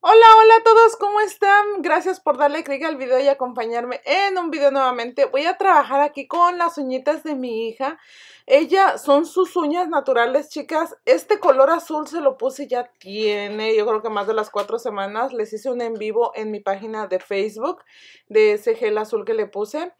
Hola, hola a todos, ¿cómo están? Gracias por darle clic al video y acompañarme en un video nuevamente. Voy a trabajar aquí con las uñitas de mi hija. Ella son sus uñas naturales, chicas. Este color azul se lo puse ya tiene, yo creo que más de las cuatro semanas. Les hice un en vivo en mi página de Facebook de ese gel azul que le puse.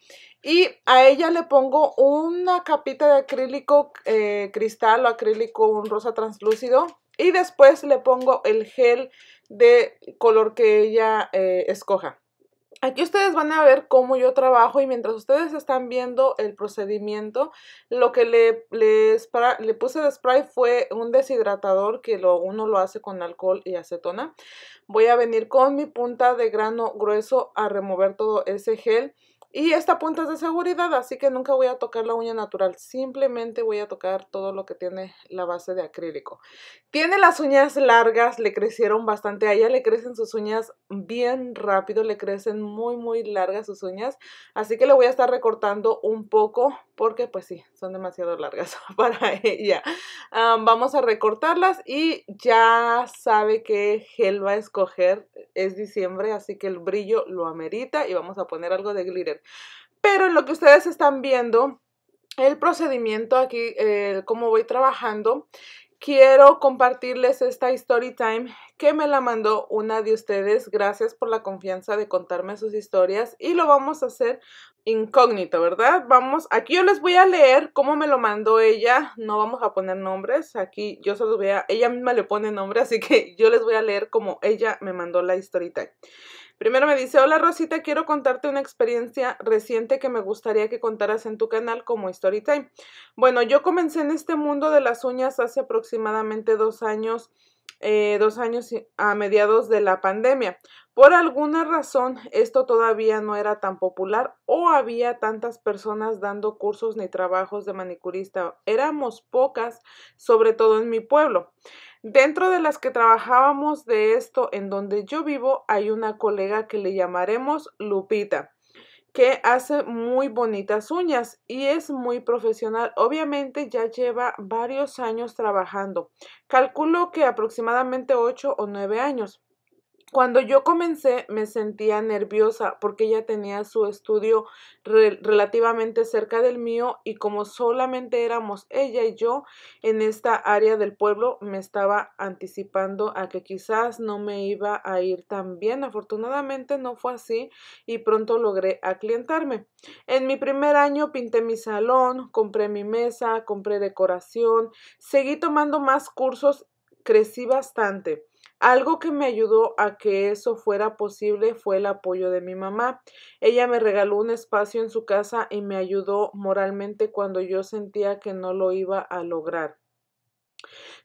Y a ella le pongo una capita de acrílico eh, cristal o acrílico, un rosa translúcido. Y después le pongo el gel de color que ella eh, escoja. Aquí ustedes van a ver cómo yo trabajo y mientras ustedes están viendo el procedimiento, lo que le, le, le, puse de spray fue un deshidratador que lo, uno lo hace con alcohol y acetona. Voy a venir con mi punta de grano grueso a remover todo ese gel y esta punta es de seguridad, así que nunca voy a tocar la uña natural. Simplemente voy a tocar todo lo que tiene la base de acrílico. Tiene las uñas largas, le crecieron bastante. A ella le crecen sus uñas bien rápido, le crecen muy, muy largas sus uñas. Así que le voy a estar recortando un poco porque, pues sí, son demasiado largas para ella. Ah, vamos a recortarlas y ya sabe qué gel va a escoger. Es diciembre, así que el brillo lo amerita y vamos a poner algo de glitter. Pero en lo que ustedes están viendo, el procedimiento aquí, cómo voy trabajando, quiero compartirles esta story time que me la mandó una de ustedes. Gracias por la confianza de contarme sus historias y lo vamos a hacer incógnito, ¿verdad? Vamos, aquí yo les voy a leer cómo me lo mandó ella. No vamos a poner nombres, aquí yo se los voy a, ella misma le pone nombre, así que yo les voy a leer cómo ella me mandó la historita. Primero me dice, hola Rosita, quiero contarte una experiencia reciente que me gustaría que contaras en tu canal como Storytime. Bueno, yo comencé en este mundo de las uñas hace aproximadamente dos años eh, dos años a mediados de la pandemia. Por alguna razón, esto todavía no era tan popular o había tantas personas dando cursos ni trabajos de manicurista. Éramos pocas, sobre todo en mi pueblo. Dentro de las que trabajábamos de esto, en donde yo vivo, hay una colega que le llamaremos Lupita que hace muy bonitas uñas y es muy profesional. Obviamente ya lleva varios años trabajando. Calculo que aproximadamente 8 o 9 años. Cuando yo comencé me sentía nerviosa porque ella tenía su estudio relativamente cerca del mío y como solamente éramos ella y yo en esta área del pueblo me estaba anticipando a que quizás no me iba a ir tan bien. Afortunadamente no fue así y pronto logré aclientarme. En mi primer año pinté mi salón, compré mi mesa, compré decoración, seguí tomando más cursos, crecí bastante. Algo que me ayudó a que eso fuera posible fue el apoyo de mi mamá. Ella me regaló un espacio en su casa y me ayudó moralmente cuando yo sentía que no lo iba a lograr.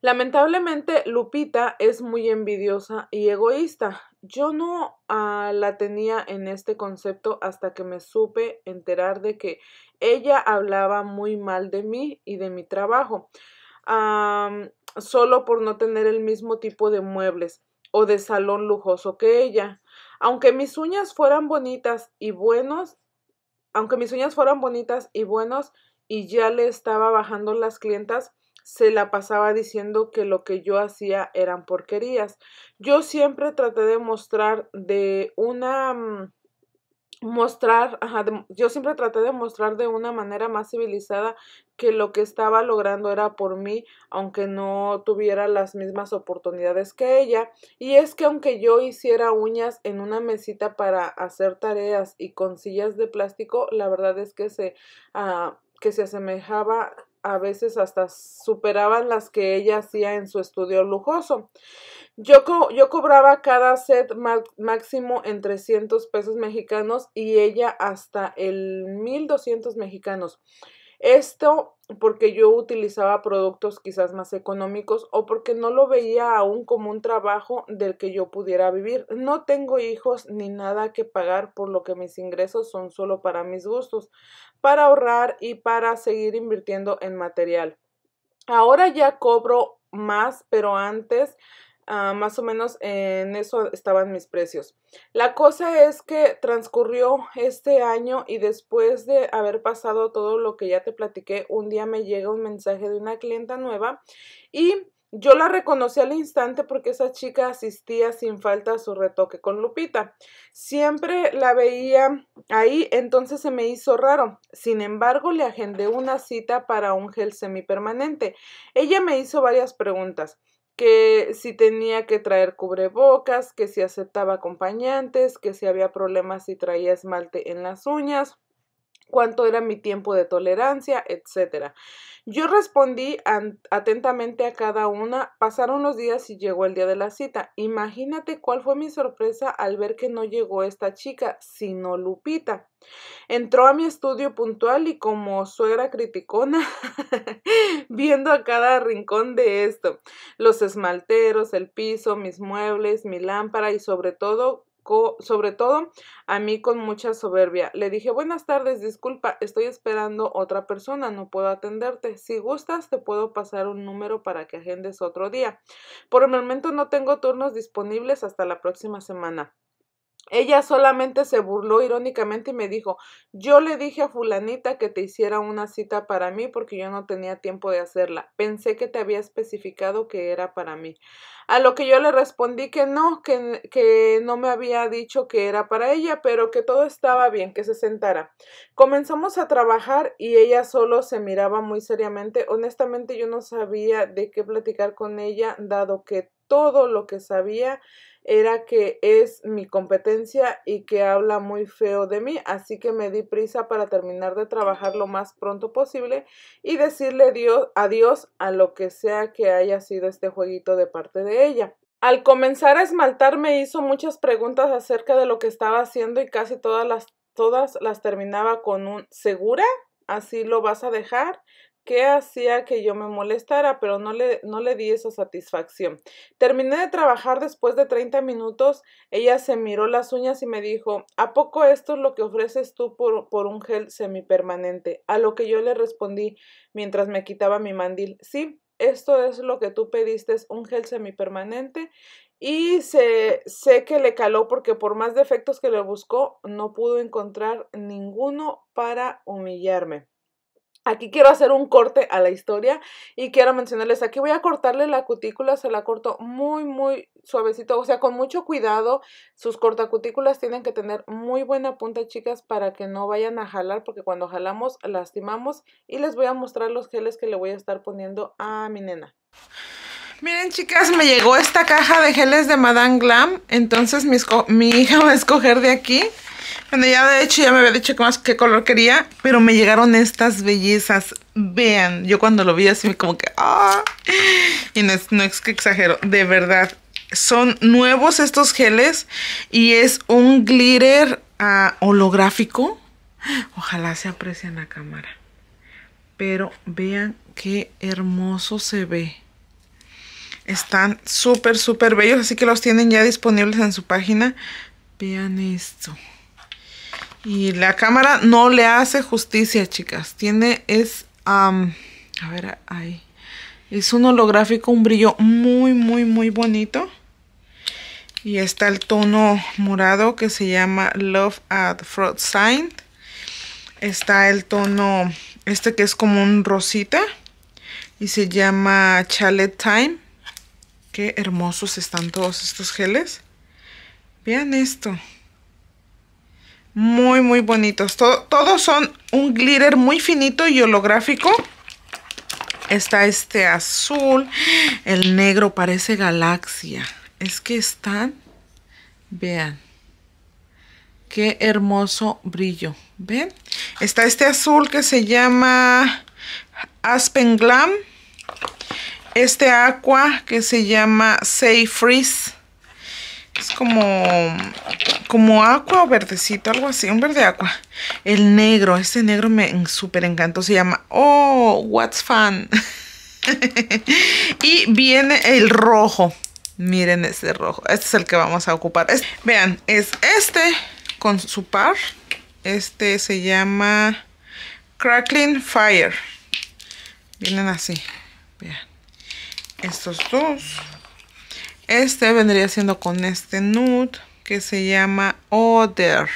Lamentablemente, Lupita es muy envidiosa y egoísta. Yo no ah, la tenía en este concepto hasta que me supe enterar de que ella hablaba muy mal de mí y de mi trabajo solo por no tener el mismo tipo de muebles o de salón lujoso que ella. Aunque mis uñas fueran bonitas y buenos, aunque mis uñas fueran bonitas y buenos y ya le estaba bajando las clientas, se la pasaba diciendo que lo que yo hacía eran porquerías. Yo siempre traté de mostrar de una mm, mostrar, yo siempre traté de mostrar de una manera más civilizada que lo que estaba logrando era por mí, aunque no tuviera las mismas oportunidades que ella. Y es que aunque yo hiciera uñas en una mesita para hacer tareas y con sillas de plástico, la verdad es que se, ah, que se asemejaba a veces hasta superaban las que ella hacía en su estudio lujoso. Yo, yo cobraba cada set máximo en 300 pesos mexicanos y ella hasta el 1200 mexicanos. Esto porque yo utilizaba productos quizás más económicos o porque no lo veía aún como un trabajo del que yo pudiera vivir. No tengo hijos ni nada que pagar por lo que mis ingresos son solo para mis gustos, para ahorrar y para seguir invirtiendo en material. Ahora ya cobro más, pero antes Ah, más o menos en eso estaban mis precios. La cosa es que transcurrió este año y después de haber pasado todo lo que ya te platiqué, un día me llega un mensaje de una clienta nueva y yo la reconocí al instante porque esa chica asistía sin falta a su retoque con Lupita. Siempre la veía ahí, entonces se me hizo raro. Sin embargo, le agendé una cita para un gel semipermanente. Ella me hizo varias preguntas que si tenía que traer cubrebocas, que si aceptaba acompañantes, que si había problemas si traía esmalte en las uñas cuánto era mi tiempo de tolerancia, etcétera. Yo respondí atentamente a cada una, pasaron los días y llegó el día de la cita. Imagínate cuál fue mi sorpresa al ver que no llegó esta chica, sino Lupita. Entró a mi estudio puntual y como suegra criticona, viendo a cada rincón de esto, los esmalteros, el piso, mis muebles, mi lámpara y sobre todo sobre todo a mí con mucha soberbia. Le dije, buenas tardes, disculpa, estoy esperando otra persona, no puedo atenderte. Si gustas, te puedo pasar un número para que agendes otro día. Por el momento no tengo turnos disponibles hasta la próxima semana. Ella solamente se burló irónicamente y me dijo, yo le dije a fulanita que te hiciera una cita para mí porque yo no tenía tiempo de hacerla. Pensé que te había especificado que era para mí. A lo que yo le respondí que no, que, que no me había dicho que era para ella, pero que todo estaba bien, que se sentara. Comenzamos a trabajar y ella solo se miraba muy seriamente. Honestamente yo no sabía de qué platicar con ella, dado que todo lo que sabía era que es mi competencia y que habla muy feo de mí, así que me di prisa para terminar de trabajar lo más pronto posible y decirle adiós a lo que sea que haya sido este jueguito de parte de ella. Al comenzar a esmaltar me hizo muchas preguntas acerca de lo que estaba haciendo y casi todas las, todas las terminaba con un ¿segura? ¿Así lo vas a dejar? qué hacía que yo me molestara, pero no le, no le di esa satisfacción. Terminé de trabajar después de 30 minutos, ella se miró las uñas y me dijo, ¿a poco esto es lo que ofreces tú por, un gel semipermanente? A lo que yo le respondí mientras me quitaba mi mandil, sí, esto es lo que tú pediste, es un gel semipermanente. Y sé, sé que le caló porque por más defectos que le buscó, no pudo encontrar ninguno para humillarme. Aquí quiero hacer un corte a la historia y quiero mencionarles, aquí voy a cortarle la cutícula, se la corto muy, muy suavecito, o sea, con mucho cuidado. Sus cortacutículas tienen que tener muy buena punta, chicas, para que no vayan a jalar, porque cuando jalamos lastimamos. Y les voy a mostrar los geles que le voy a estar poniendo a mi nena. Miren chicas, me llegó esta caja de geles de Madame Glam, entonces mi, mi hija va a escoger de aquí. Bueno, ya de hecho ya me había dicho qué color quería, pero me llegaron estas bellezas. Vean, yo cuando lo vi así como que... Ah. Y no es, que exagero, de verdad. Son nuevos estos geles y es un glitter ah, holográfico. Ojalá se aprecie en la cámara. Pero vean qué hermoso se ve. Están súper, súper bellos, así que los tienen ya disponibles en su página. Vean esto. Y la cámara no le hace justicia, chicas. Tiene, es, a ver, ahí. Es un holográfico, un brillo muy, muy, muy bonito. Y está el tono morado que se llama Love at Frost Sign. Está el tono, este que es como un rosita. Y se llama Chalet Time. Qué hermosos están todos estos geles. Vean esto. Muy, muy bonitos. todos son un glitter muy finito y holográfico. Está este azul. El negro parece galaxia. Es que están... Vean. Qué hermoso brillo. ¿Ven? Está este azul que se llama Aspen Glam. Este aqua que se llama Say Freeze es como, como agua o verdecito, algo así, un verde agua. El negro, este negro me súper encantó, se llama Oh, What's Fun. y viene el rojo, miren ese rojo, este es el que vamos a ocupar. vean, es este con su par, este se llama Crackling Fire. Vienen así, vean, estos dos este vendría siendo con este nude que se llama Other.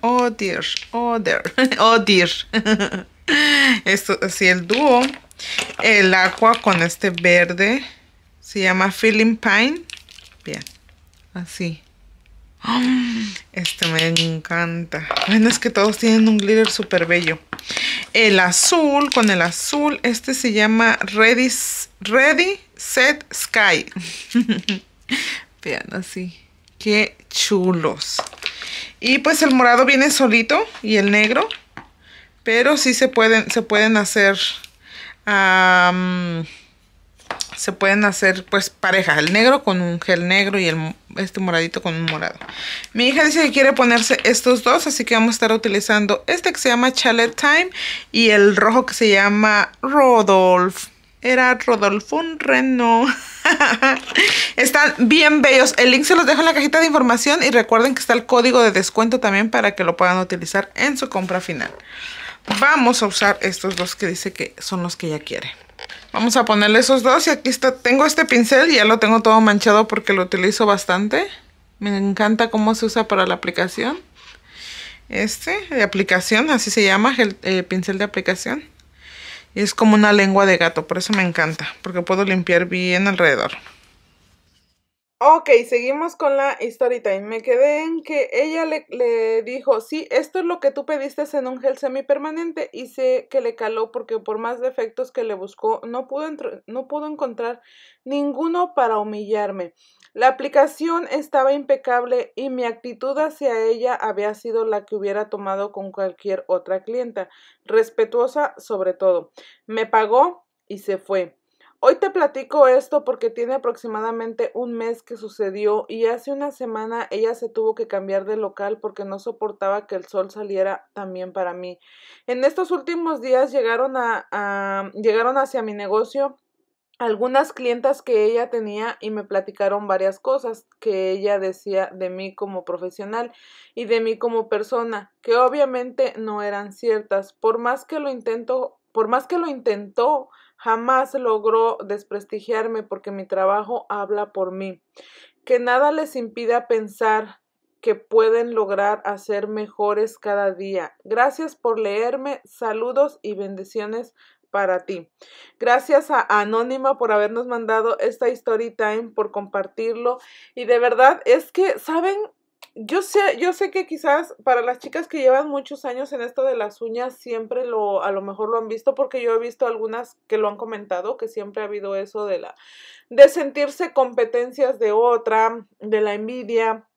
Other, Other, Other. Esto, así el dúo. El agua con este verde se llama Feeling Pine. Bien, así. Este me encanta. Bueno, es que todos tienen un glitter súper bello el azul, con el azul, este se llama Ready, Ready Set Sky. Vean así, qué chulos. Y pues el morado viene solito y el negro, pero sí se pueden, se pueden hacer se pueden hacer pues parejas, el negro con un gel negro y el este moradito con un morado. Mi hija dice que quiere ponerse estos dos, así que vamos a estar utilizando este que se llama Chalet Time y el rojo que se llama Rodolf. Era Rodolfo un reno. Están bien bellos. El link se los dejo en la cajita de información y recuerden que está el código de descuento también para que lo puedan utilizar en su compra final. Vamos a usar estos dos que dice que son los que ella quiere. Vamos a ponerle esos dos y aquí está, tengo este pincel, ya lo tengo todo manchado porque lo utilizo bastante. Me encanta cómo se usa para la aplicación. Este, de aplicación, así se llama, el eh, pincel de aplicación. es como una lengua de gato, por eso me encanta, porque puedo limpiar bien alrededor. Ok, seguimos con la story time. Me quedé en que ella le, dijo, sí, esto es lo que tú pediste en un gel semipermanente y sé que le caló porque por más defectos que le buscó no pudo, no pudo encontrar ninguno para humillarme. La aplicación estaba impecable y mi actitud hacia ella había sido la que hubiera tomado con cualquier otra clienta, respetuosa sobre todo. Me pagó y se fue. Hoy te platico esto porque tiene aproximadamente un mes que sucedió y hace una semana ella se tuvo que cambiar de local porque no soportaba que el sol saliera también para mí. En estos últimos días llegaron a, a llegaron hacia mi negocio algunas clientas que ella tenía y me platicaron varias cosas que ella decía de mí como profesional y de mí como persona, que obviamente no eran ciertas. Por más que lo intento, por más que lo intentó Jamás logró desprestigiarme porque mi trabajo habla por mí. Que nada les impida pensar que pueden lograr hacer mejores cada día. Gracias por leerme. Saludos y bendiciones para ti. Gracias a Anónima por habernos mandado esta story time, por compartirlo. Y de verdad es que, ¿saben? Yo sé, yo sé que quizás para las chicas que llevan muchos años en esto de las uñas siempre lo, a lo mejor lo han visto porque yo he visto algunas que lo han comentado que siempre ha habido eso de la, de sentirse competencias de otra, de la envidia,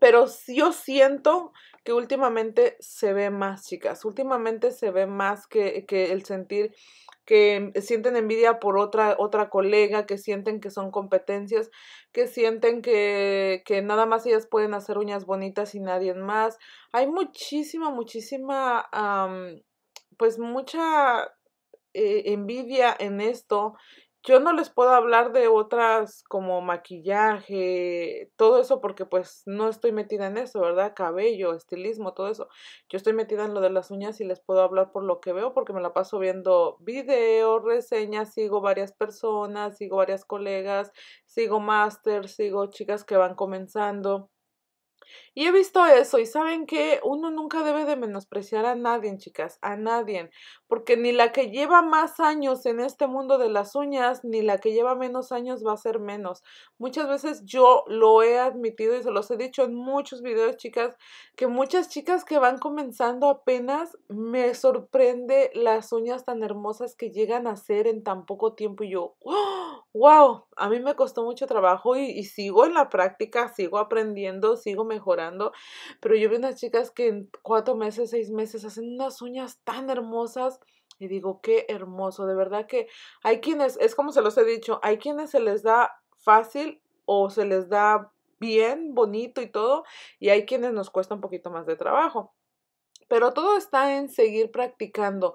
pero yo siento que últimamente se ve más, chicas. Últimamente se ve más que, que, el sentir que sienten envidia por otra, otra colega, que sienten que son competencias, que sienten que, que nada más ellas pueden hacer uñas bonitas y nadie más. Hay muchísima, muchísima, pues mucha eh, envidia en esto yo no les puedo hablar de otras como maquillaje, todo eso, porque pues no estoy metida en eso, ¿verdad? Cabello, estilismo, todo eso. Yo estoy metida en lo de las uñas y les puedo hablar por lo que veo, porque me la paso viendo videos, reseñas, sigo varias personas, sigo varias colegas, sigo máster, sigo chicas que van comenzando. Y he visto eso y saben que uno nunca debe de menospreciar a nadie, chicas, a nadie, porque ni la que lleva más años en este mundo de las uñas, ni la que lleva menos años va a ser menos. Muchas veces yo lo he admitido y se los he dicho en muchos videos, chicas, que muchas chicas que van comenzando apenas me sorprende las uñas tan hermosas que llegan a ser en tan poco tiempo y yo, ¡oh! wow, a mí me costó mucho trabajo y, sigo en la práctica, sigo aprendiendo, sigo mejorando, pero yo vi unas chicas que en cuatro meses, seis meses hacen unas uñas tan hermosas. Y digo, qué hermoso, de verdad que hay quienes, es como se los he dicho, hay quienes se les da fácil o se les da bien, bonito y todo, y hay quienes nos cuesta un poquito más de trabajo. Pero todo está en seguir practicando.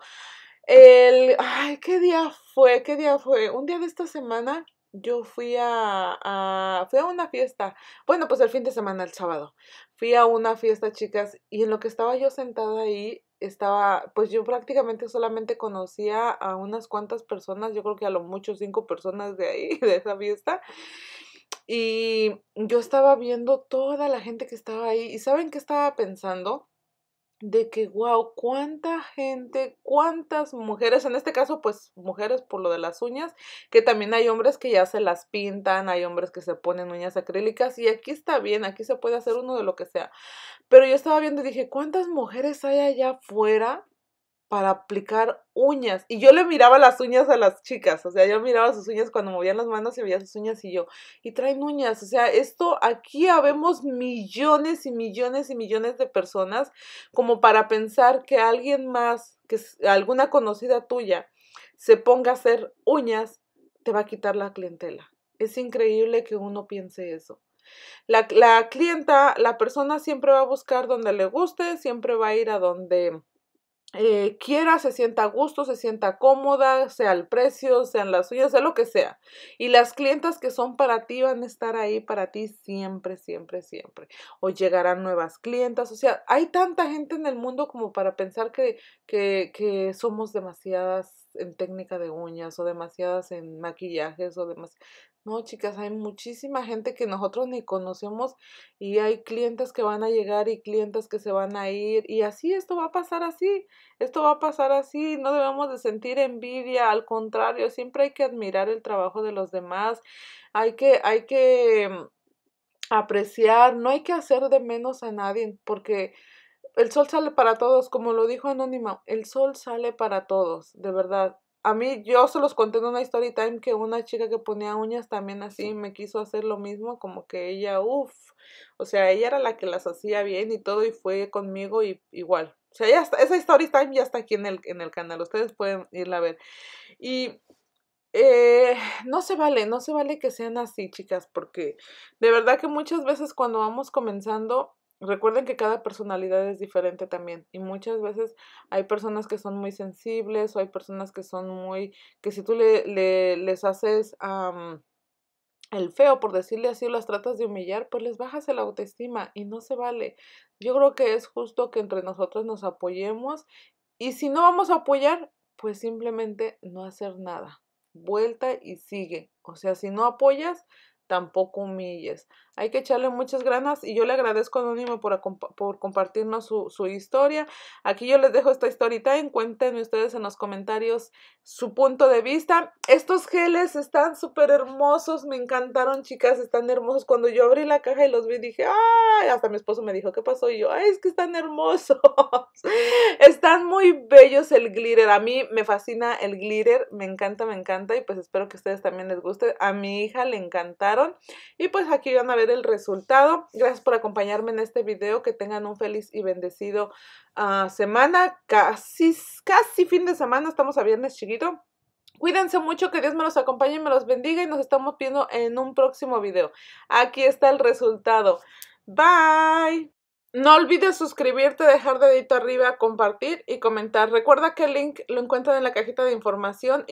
El, ay, ¿qué día fue? ¿Qué día fue? Un día de esta semana yo fui a, a, fui a una fiesta. Bueno, pues el fin de semana, el sábado. Fui a una fiesta, chicas, y en lo que estaba yo sentada ahí, estaba, pues yo prácticamente solamente conocía a unas cuantas personas, yo creo que a lo mucho cinco personas de ahí, de esa fiesta. Y yo estaba viendo toda la gente que estaba ahí. ¿Y saben qué estaba pensando? de que, guau, cuánta gente, cuántas mujeres, en este caso, pues mujeres por lo de las uñas, que también hay hombres que ya se las pintan, hay hombres que se ponen uñas acrílicas y aquí está bien, aquí se puede hacer uno de lo que sea. Pero yo estaba viendo y dije, ¿cuántas mujeres hay allá afuera para aplicar uñas. Y yo le miraba las uñas a las chicas, o sea, yo miraba sus uñas cuando movían las manos y veía sus uñas y yo, y traen uñas, o sea, esto aquí habemos millones y millones y millones de personas como para pensar que alguien más, que alguna conocida tuya, se ponga a hacer uñas, te va a quitar la clientela. Es increíble que uno piense eso. La, la clienta, la persona siempre va a buscar donde le guste, siempre va a ir a donde eh, quiera, se sienta a gusto, se sienta cómoda, sea el precio, sean las suyas, sea lo que sea. Y las clientas que son para ti van a estar ahí para ti siempre, siempre, siempre. O llegarán nuevas clientas. O sea, hay tanta gente en el mundo como para pensar que, que, que somos demasiadas en técnica de uñas o demasiadas en maquillajes o demás. No, chicas, hay muchísima gente que nosotros ni conocemos y hay clientes que van a llegar y clientes que se van a ir y así esto va a pasar así, esto va a pasar así, no debemos de sentir envidia, al contrario, siempre hay que admirar el trabajo de los demás, hay que, hay que mm, apreciar, no hay que hacer de menos a nadie porque el sol sale para todos, como lo dijo Anónima, el sol sale para todos, de verdad. A mí, yo se los conté en una story time que una chica que ponía uñas también así me quiso hacer lo mismo, como que ella, uff, o sea, ella era la que las hacía bien y todo y fue conmigo y igual. O sea, ya esa story time ya está aquí en el, en el canal, ustedes pueden irla a ver. Y eh, no se vale, no se vale que sean así, chicas, porque de verdad que muchas veces cuando vamos comenzando Recuerden que cada personalidad es diferente también y muchas veces hay personas que son muy sensibles o hay personas que son muy, que si tú le, le les haces el feo, por decirle así, o las tratas de humillar, pues les bajas el autoestima y no se vale. Yo creo que es justo que entre nosotros nos apoyemos y si no vamos a apoyar, pues simplemente no hacer nada. Vuelta y sigue. O sea, si no apoyas, tampoco humilles. Hay que echarle muchas granas y yo le agradezco Anónimo por, por compartirnos su, historia. Aquí yo les dejo esta en Cuéntenme ustedes en los comentarios su punto de vista. Estos geles están súper hermosos. Me encantaron, chicas. Están hermosos. Cuando yo abrí la caja y los vi, dije, ¡ay! Hasta mi esposo me dijo, ¿qué pasó? Y yo, ¡ay! Es que están hermosos. están muy bellos el glitter. A mí me fascina el glitter. Me encanta, me encanta. Y pues espero que ustedes también les guste. A mi hija le encantaron. Y pues aquí van a ver el resultado. Gracias por acompañarme en este video. Que tengan un feliz y bendecido ah, semana. Casi, casi fin de semana. Estamos a viernes chiquito. Cuídense mucho, que Dios me los acompañe, y me los bendiga y nos estamos viendo en un próximo video. Aquí está el resultado. Bye. No olvides suscribirte, dejar dedito arriba, compartir y comentar. Recuerda que el link lo encuentran en la cajita de información.